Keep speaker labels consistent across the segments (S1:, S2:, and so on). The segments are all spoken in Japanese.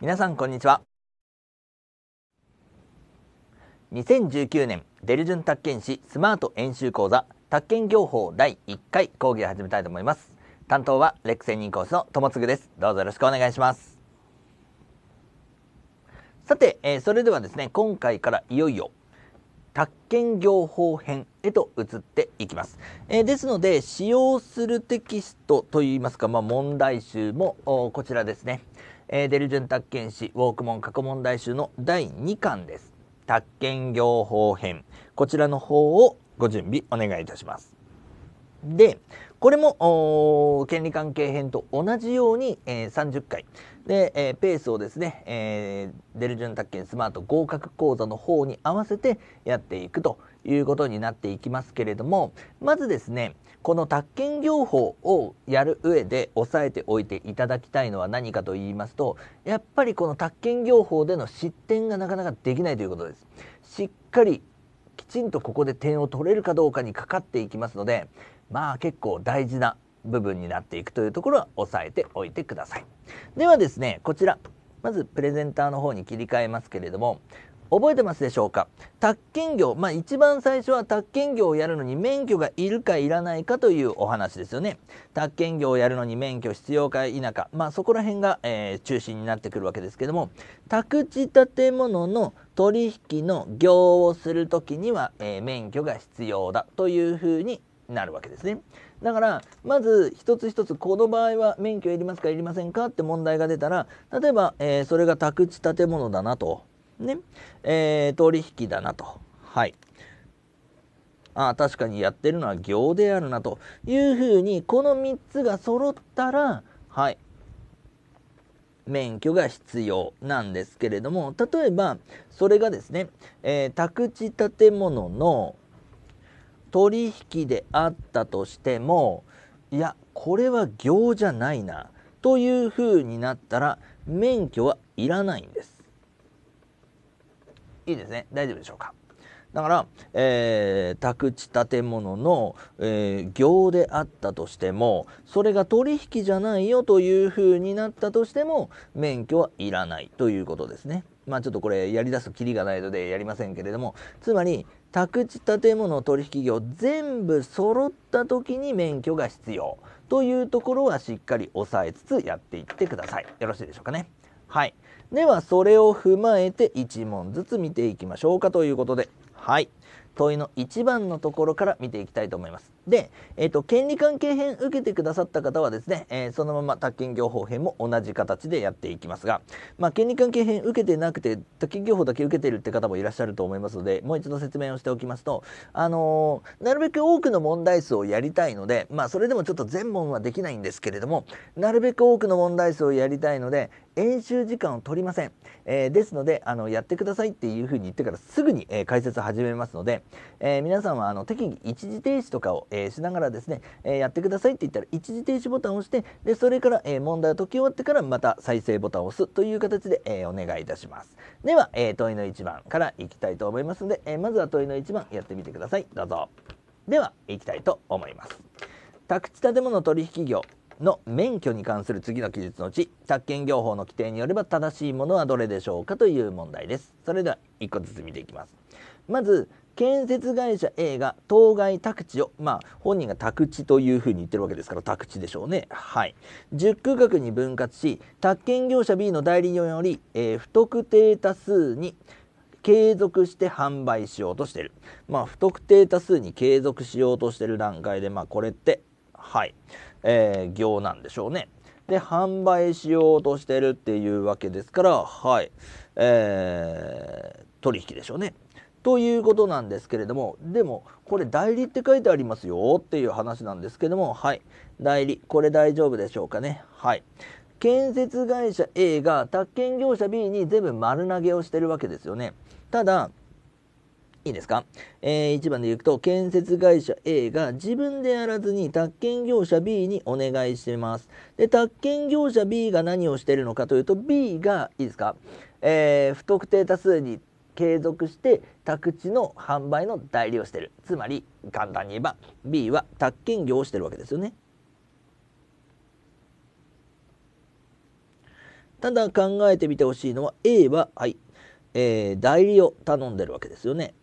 S1: 皆さんこんにちは2019年デルジュン宅建士スマート演習講座宅建業法第1回講義を始めたいと思います担当はレック専任講師の友次ですどうぞよろしくお願いしますさて、えー、それではですね今回からいよいよ宅建業法編へと移っていきます、えー、ですので使用するテキストといいますか、まあ、問題集もこちらですねえー、デルジュン宅建士ウォークモン過去問題集の第2巻です。宅建業法編。こちらの方をご準備お願いいたします。で、これも権利関係編と同じように、えー、30回で、えー、ペースをですね、えー、デルジュン宅建スマート合格講座の方に合わせてやっていくということになっていきますけれどもまずですね、この宅建業法をやる上で押さえておいていただきたいのは何かと言いますとやっぱりこの宅建業法での失点がなかなかできないということです。しっかりきちんとここで点を取れるかどうかにかかっていきますのでまあ結構大事な部分になっていくというところは押さえておいてください。ではですねこちらまずプレゼンターの方に切り替えますけれども覚えてますでしょうか宅建業、まあ、一番最初は宅建業をやるのに免許がいるかいらないかというお話ですよね宅建業をやるのに免許必要か否か、まあ、そこら辺が、えー、中心になってくるわけですけども宅地建物の取引の業をするときには、えー、免許が必要だというふうになるわけですね。だからまず一つ一つこの場合は免許いりますかいりませんかって問題が出たら例えば、えー、それが宅地建物だなとね、えー、取引だなと。はい。ああ、確かにやってるのは行であるなというふうに、この3つが揃ったら、はい。免許が必要なんですけれども、例えば、それがですね、えー、宅地建物の取引であったとしても、いや、これは行じゃないな、というふうになったら、免許はいらないんです。いいですね。大丈夫でしょうか。だから、えー、宅地建物の、えー、業であったとしても、それが取引じゃないよという風になったとしても、免許はいらないということですね。まあちょっとこれやり出すとキリがないのでやりませんけれども、つまり、宅地建物取引業全部揃った時に免許が必要というところはしっかり押さえつつやっていってください。よろしいでしょうかね。はい。ではそれを踏まえて1問ずつ見ていきましょうかということではい問いの1番のところから見ていきたいと思います。で、えーと、権利関係編受けてくださった方はですね、えー、そのまま宅建業法編も同じ形でやっていきますが、まあ、権利関係編受けてなくて宅建業法だけ受けてるって方もいらっしゃると思いますのでもう一度説明をしておきますと、あのー、なるべく多くの問題数をやりたいので、まあ、それでもちょっと全問はできないんですけれどもなるべく多くの問題数をやりたいので、演習時間を取りません、えー、ですのであのやってくださいっていうふうに言ってからすぐに、えー、解説を始めますので、えー、皆さんはあの適宜一時停止とかを、えしながらですね、えやってくださいって言ったら一時停止ボタンを押してでそれから、え問題を解き終わってからまた再生ボタンを押すという形で、えお願いいたしますでは、え問いの1番からいきたいと思いますので、えまずは問いの1番やってみてくださいどうぞではいきたいと思います宅地建物取引業の免許に関する次の記述のうち宅建業法の規定によれば正しいものはどれでしょうかという問題ですそれでは1個ずつ見ていきますまず建設会社 A が当該宅地をまあ本人が宅地というふうに言ってるわけですから宅地でしょうねはい10区画に分割し宅建業者 B の代理業より、えー、不特定多数に継続して販売しようとしてるまあ不特定多数に継続しようとしてる段階でまあこれってはいえー、行なんでしょうね。で、販売しようとしてるっていうわけですから、はい、えー、取引でしょうね。ということなんですけれども、でも、これ代理って書いてありますよっていう話なんですけども、はい、代理、これ大丈夫でしょうかね。はい。建設会社 A が宅建業者 B に全部丸投げをしてるわけですよね。ただ、いいですか、えー、1番でいくと建設会社 A が自分でやらずに宅建業者 B にお願いしてますで宅建業者 B が何をしているのかというと B がいいですか、えー、不特定多数に継続して宅地の販売の代理をしてるつまり簡単に言えば B は宅建業をしてるわけですよねただ考えてみてほしいのは A は、はいえー、代理を頼んでるわけですよね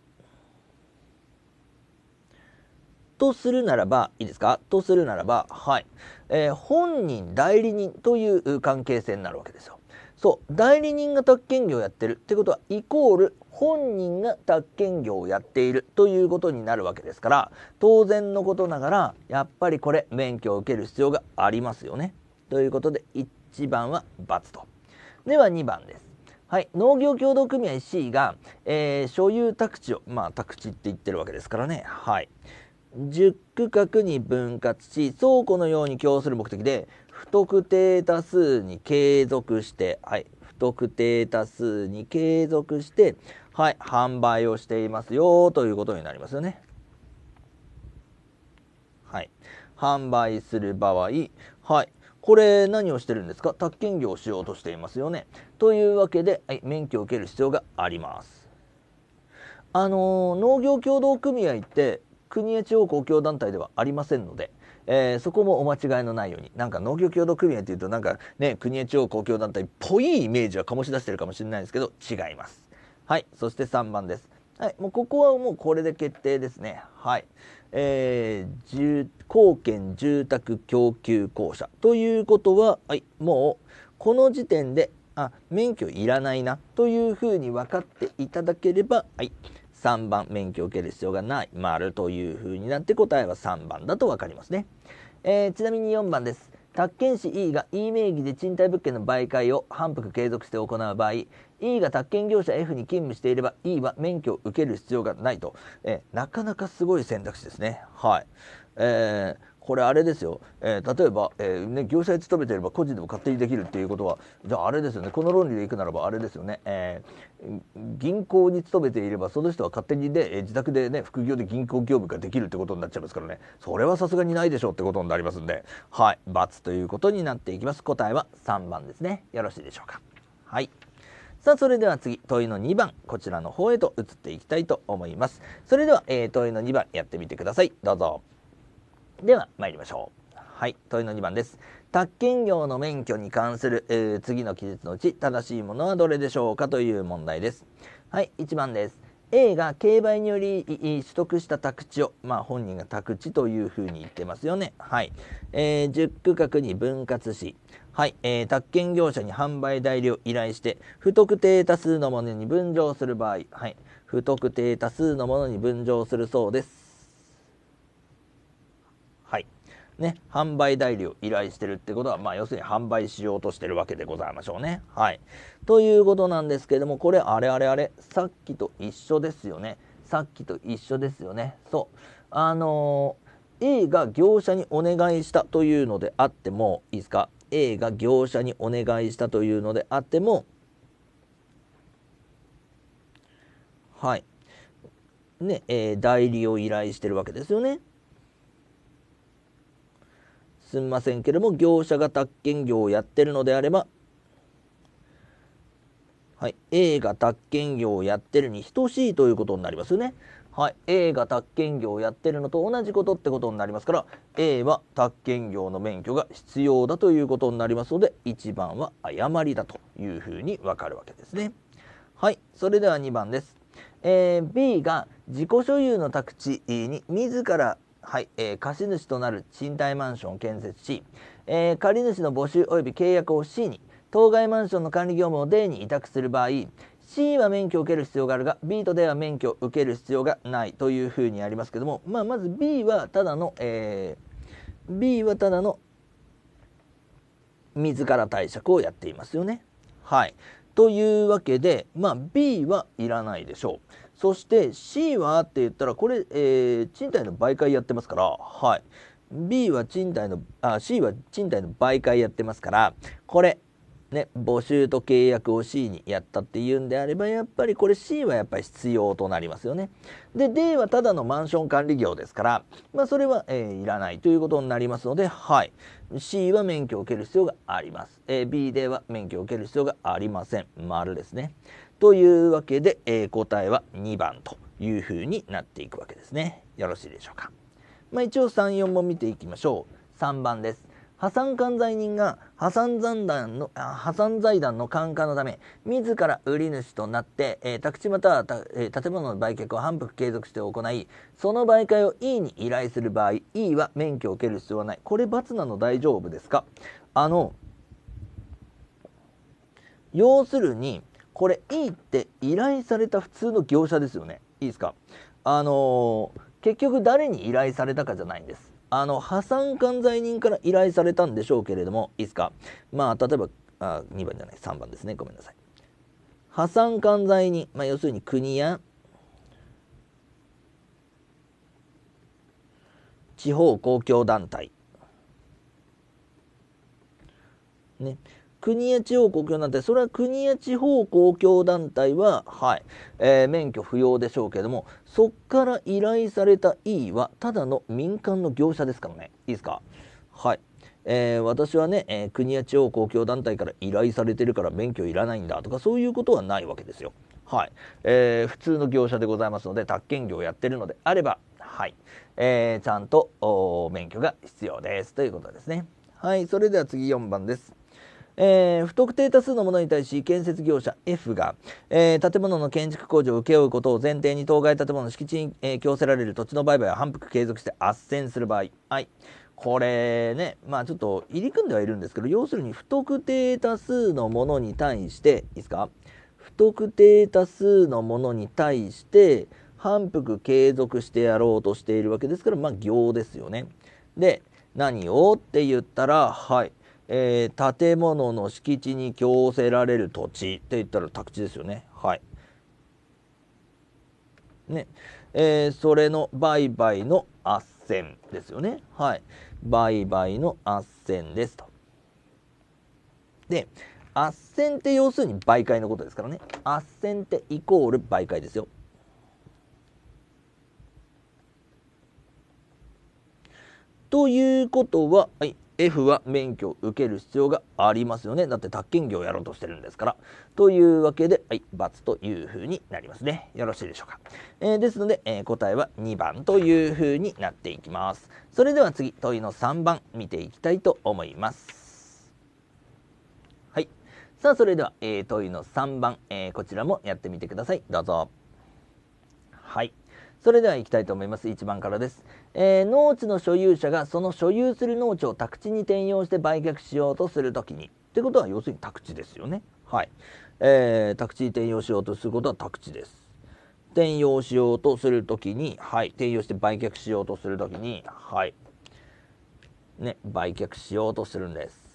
S1: とするならば、いいですかとするならば、はい。えー、本人代理人という関係性になるわけですよ。そう、代理人が宅建業をやってるってことは、イコール本人が宅建業をやっているということになるわけですから、当然のことながら、やっぱりこれ、免許を受ける必要がありますよね。ということで、1番は×と。では2番です。はい、農業協同組合 C が、えー、所有宅地を、まあ宅地って言ってるわけですからね。はい。10区画に分割し倉庫のように供する目的で不特定多数に継続して、はい、不特定多数に継続して、はい、販売をしていますよということになりますよね。はい、販売する場合、はい、これ何をしてるんですか宅建業をしようとしていますよね。というわけで、はい、免許を受ける必要があります。あのー、農業協同組合って国や地方公共団体ではありませんので、えー、そこもお間違いのないようになんか農業協同組合というとなんかね国や地方公共団体っぽいイメージは醸し出してるかもしれないですけど違いますはいそして3番ですはいもうここはもうこれで決定ですねはいえー、公権住宅供給公社ということは、はい、もうこの時点であ免許いらないなというふうに分かっていただければ、はい、3番免許を受ける必要がない丸という風になって答えは3番だと分かりますね、えー、ちなみに4番です宅建士 E が E 名義で賃貸物件の媒介を反復継続して行う場合 E が宅建業者 F に勤務していれば E は免許を受ける必要がないと、えー、なかなかすごい選択肢ですねはい、えーこれあれですよ、えー、例えば、えー、ね、業者に勤めていれば個人でも勝手にできるっていうことはじゃああれですよねこの論理でいくならばあれですよね、えー、銀行に勤めていればその人は勝手にね自宅でね副業で銀行業務ができるってことになっちゃいますからねそれはさすがにないでしょうってことになりますんではい×ということになっていきます答えは3番ですねよろしいでしょうかはいさあそれでは次問いの2番こちらの方へと移っていきたいと思いますそれでは、えー、問いの2番やってみてくださいどうぞでは参りましょう。はい、問いの2番です。宅建業の免許に関する、えー、次の記述のうち正しいものはどれでしょうかという問題です。はい、1番です。A が競売により取得した宅地を、まあ、本人が宅地というふうに言ってますよね。はい。えー、10区画に分割し、はい、えー、宅建業者に販売代理を依頼して、不特定多数のものに分譲する場合、はい、不特定多数のものに分譲するそうです。ね、販売代理を依頼してるってことは、まあ、要するに販売しようとしてるわけでございましょうね。はい。ということなんですけども、これ、あれあれあれ、さっきと一緒ですよね。さっきと一緒ですよね。そう。あのー、A が業者にお願いしたというのであっても、いいですか ?A が業者にお願いしたというのであっても、はい。ね、えー、代理を依頼してるわけですよね。すみませんけれども、業者が宅建業をやってるのであれば、はい、A が宅建業をやってるに等しいということになりますよね。はい、A が宅建業をやってるのと同じことってことになりますから A は宅建業の免許が必要だということになりますので1番は誤りだというふうにわかるわけですね。はい、それでは2番です。えー、B が自己所有の宅地に自らはい、えー、貸主となる賃貸マンションを建設し、えー、借主の募集及び契約を C に、当該マンションの管理業務を D に委託する場合、C は免許を受ける必要があるが B と D は免許を受ける必要がないというふうにありますけども、まあ、まず B はただの、えー、B はただの自ら貸借をやっていますよね。はい、というわけで、まあ、B はいらないでしょう。そして C はって言ったらこれ、えー、賃貸の媒介やってますから、はい、B は賃貸のあ C は賃貸の媒介やってますからこれね、募集と契約を C にやったっていうんであればやっぱりこれ C はやっぱり必要となりますよね。で D はただのマンション管理業ですから、まあ、それは、えー、いらないということになりますので、はい、C は免許を受ける必要があります、えー、B では免許を受ける必要がありません丸ですね。というわけで、えー、答えは2番というふうになっていくわけですね。よろしいでしょうか。まあ、一応3、4も見ていきましょう。3番です。破産管財人が破産財団の破産財団の管轄のため自ら売り主となって、えー、宅地またはえー、建物の売却を反復継続して行いその売買を E に依頼する場合 E は免許を受ける必要はないこれ罰なの大丈夫ですかあの要するにこれいいって依頼された普通の業者ですよねいいですかあのー、結局誰に依頼されたかじゃないんですあの破産管財人から依頼されたんでしょうけれどもいいですかまあ例えばあ2番じゃない3番ですねごめんなさい破産管財人、まあ、要するに国や地方公共団体ね国や地方公共団体、それは国や地方公共団体は、はい、えー、免許不要でしょうけども、そっから依頼された E は、ただの民間の業者ですからね。いいですかはい。えー、私はね、えー、国や地方公共団体から依頼されてるから免許いらないんだとか、そういうことはないわけですよ。はい。えー、普通の業者でございますので、宅建業やってるのであれば、はい。えー、ちゃんと免許が必要です。ということですね。はい。それでは次4番です。えー、不特定多数のものに対し建設業者 F が、えー、建物の建築工事を請け負うことを前提に当該建物の敷地に、えー、強せられる土地の売買を反復継続して斡旋する場合、はい、これね、まあちょっと入り組んではいるんですけど、要するに不特定多数のものに対して、いいですか不特定多数のものに対して、反復継続してやろうとしているわけですから、まあ行ですよね。で、何をって言ったら、はい、えー、建物の敷地に供せられる土地って言ったら宅地ですよね。はい。ね。えー、それの売買の斡旋ですよね。はい。売買の斡旋ですと。で、斡旋って要するに媒介のことですからね。斡旋ってイコール媒介ですよ。ということは、はい、F は免許を受ける必要がありますよね。だって宅建業をやろうとしてるんですから。というわけで、はい、×というふうになりますね。よろしいでしょうか。えー、ですので、えー、答えは2番というふうになっていきます。それでは次、問いの3番見ていきたいと思います。はい。さあ、それでは、えー、問いの3番、えこちらもやってみてください。どうぞ。はい。それでは行きたいと思います。1番からです、えー、農地の所有者がその所有する農地を宅地に転用して売却しようとするときに。ってことは要するに宅地ですよね。はい。えー、宅地に転用しようとすることは宅地です。転用しようとするときに、はい。転用して売却しようとするときに、はい。ね、売却しようとするんです。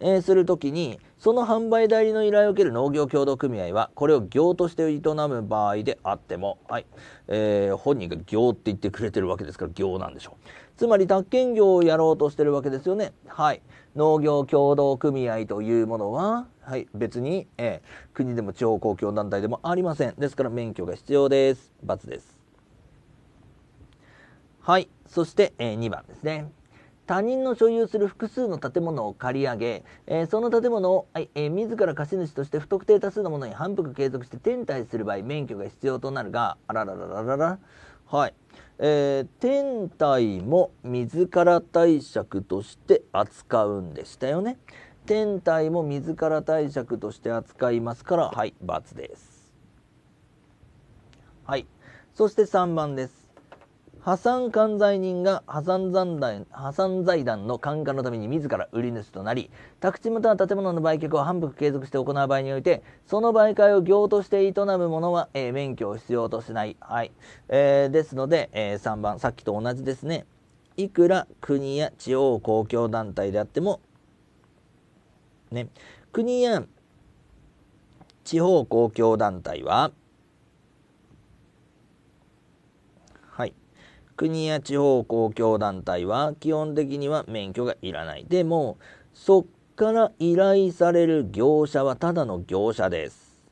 S1: えー、する時にその販売代理の依頼を受ける農業協同組合はこれを業として営む場合であっても、はいえー、本人が業って言ってくれてるわけですから業なんでしょうつまり宅建業をやろうとしてるわけですよねはい農業協同組合というものは、はい、別に、えー、国でも地方公共団体でもありませんですから免許が必要です×ですはいそして、えー、2番ですね他人の所有する複数の建物を借り上げ、えー、その建物を、はいえー、自ら貸主として不特定多数のものに反復継続して転退する場合免許が必要となるがあららららららはいえー、天体も自ら貸借として扱うんでしたよね天体も自ら貸借として扱いますからはい×ですはいそして3番です破産管財人が破産残団破産財団の管管のために自ら売り主となり宅地または建物の売却を反復継続して行う場合においてその媒介を業として営む者は、えー、免許を必要としない、はいえー、ですので、えー、3番さっきと同じですねいくら国や地方公共団体であっても、ね、国や地方公共団体は国や地方公共団体は基本的には免許がいらない。でも、そっから依頼される業者はただの業者です。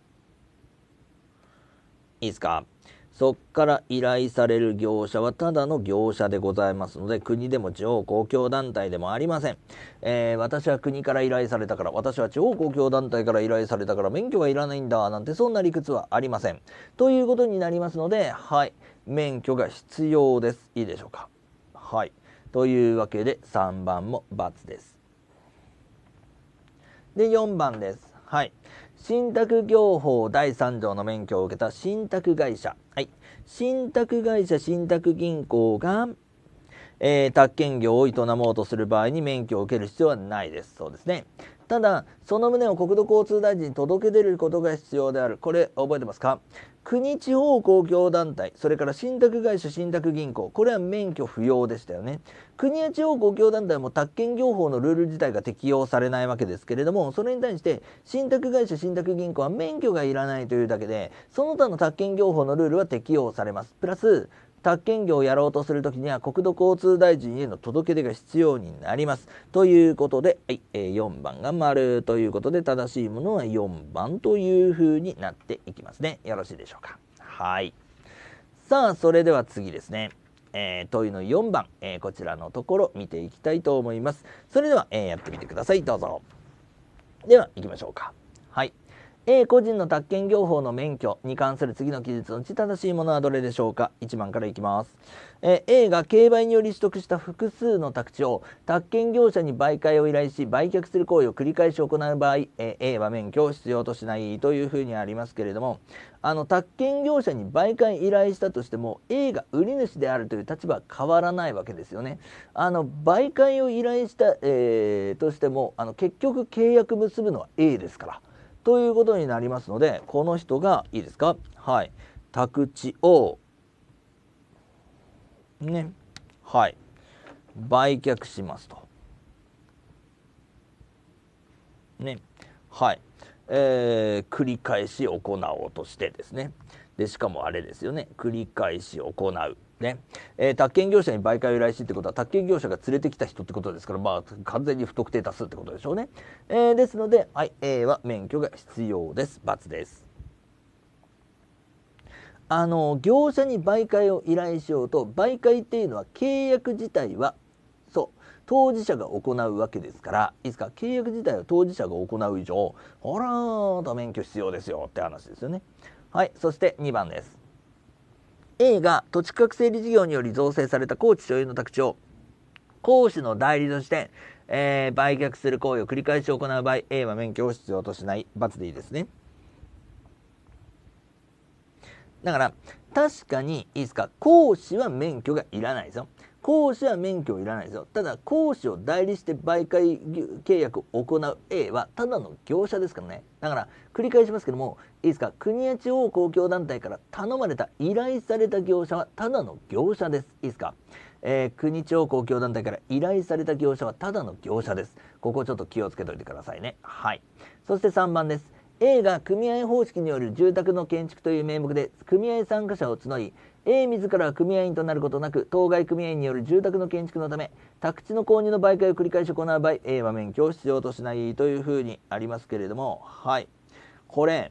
S1: いいですかそっから依頼される業者はただの業者でございますので、国でも地方公共団体でもありません。えー、私は国から依頼されたから、私は地方公共団体から依頼されたから免許はいらないんだ、なんてそんな理屈はありません。ということになりますので、はい。免許が必要です。いいでしょうか。はい。というわけで3番も×です。で、4番です。はい。信託業法第3条の免許を受けた信託会社。はい。信託会社、信託銀行が、えー、宅建業を営もうとする場合に免許を受ける必要はないです。そうですね。ただ、その旨を国土交通大臣に届け出ることが必要である。これ、覚えてますか国地方公共団体それから信託会社信託銀行これは免許不要でしたよね国や地方公共団体も宅建業法のルール自体が適用されないわけですけれどもそれに対して信託会社信託銀行は免許がいらないというだけでその他の宅建業法のルールは適用されますプラス宅建業をやろうとするときには国土交通大臣への届け出が必要になります。ということで、はいえー、4番が丸ということで正しいものは4番というふうになっていきますね。よろしいでしょうか。はい。さあそれでは次ですね。えー、問いの4番、えー、こちらのところ見ていきたいと思います。それでは、えー、やってみてください。どうぞ。では行きましょうか。はい。A 個人の宅建業法の免許に関する次の記述のうち正しいものはどれでしょうか1番からいきます、え A が競売により取得した複数の宅地を宅建業者に媒介を依頼し売却する行為を繰り返し行う場合、え A は免許を必要としないというふうにありますけれどもあの宅建業者に媒介依頼したとしても A が売り主であるという立場は変わらないわけですよね。あの媒介を依頼した、えー、としてもあの結局契約結ぶのは A ですから。ということになりますのでこの人がいいですかはい宅地をねはい売却しますと。ねはい、えー、繰り返し行おうとしてですねでしかもあれですよね繰り返し行うね、えー、宅建業者に媒介を依頼しってことは宅建業者が連れてきた人ってことですからまあ完全に不特定多数ってことでしょうね、えー、ですので、はい、A は免許が必要です×ですあの業者に媒介を依頼しようと媒介っていうのは契約自体はそう当事者が行うわけですからいつか契約自体は当事者が行う以上ほらーと免許必要ですよって話ですよねはいそして2番です A が土地区画整理事業により造成された高知所有の宅地を講師の代理として、えー、売却する行為を繰り返し行う場合 A は免許を必要としない罰でいいですねだから確かにいいですか講師は免許がいらないですよ講師は免許いらないですよただ講師を代理して媒介契約を行う A はただの業者ですからねだから繰り返しますけどもいいですか国や地方公共団体から頼まれた依頼された業者はただの業者ですいいですか、えー、国地方公共団体から依頼された業者はただの業者ですここちょっと気をつけておいてくださいねはいそして3番です A が組合方式による住宅の建築という名目で組合参加者を募り A 自らは組合員となることなく当該組合員による住宅の建築のため宅地の購入の媒介を繰り返し行う場合 A は免許を必要としないというふうにありますけれどもはいこれ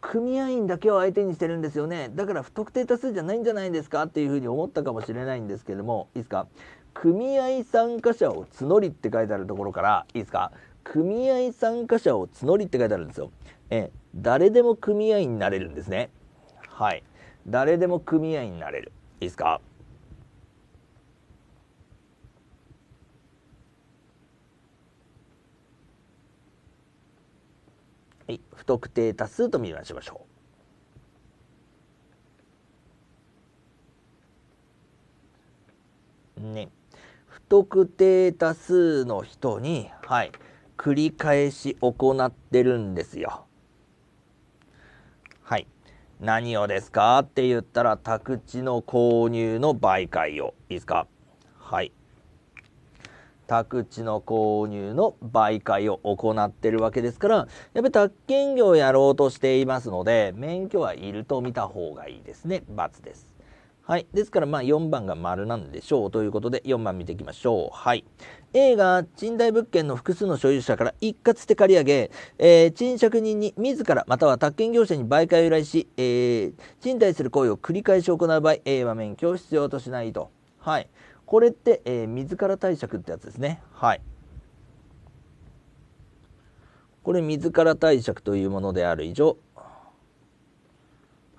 S1: 組合員だけを相手にしてるんですよねだから不特定多数じゃないんじゃないですかっていうふうに思ったかもしれないんですけれどもいいですか組合参加者を募りって書いてあるところからいいですか組合参加者を募りって書いてあるんですよえ誰でも組合員になれるんですねはい誰でも組合員になれるいいですかはい不特定多数と見ましましょうね、不特定多数の人に、はい、繰り返し行ってるんですよ。何をですかって言ったら、宅地の購入の媒介を。いいですかはい。宅地の購入の媒介を行ってるわけですから、やっぱり宅建業をやろうとしていますので、免許はいると見た方がいいですね。×です。はい。ですから、まあ、4番が丸なんでしょうということで、4番見ていきましょう。はい。A が賃貸物件の複数の所有者から一括して借り上げ、えー、賃借人に自らまたは宅建業者に媒介を依頼し、えー、賃貸する行為を繰り返し行う場合、A は免許を必要としないと。はい。これって、えー、自ら貸借ってやつですね。はい。これ、自ら貸借というものである以上、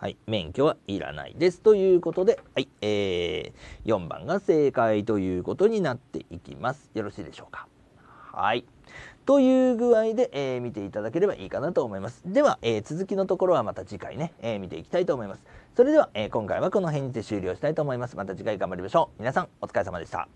S1: はい、免許はいらないです。ということで、はい、えー、4番が正解ということになっていきます。よろしいでしょうか。はい。という具合で、えー、見ていただければいいかなと思います。では、えー、続きのところはまた次回ね、えー、見ていきたいと思います。それでは、え今回はこの辺にて終了したいと思います。また次回頑張りましょう。皆さん、お疲れ様でした。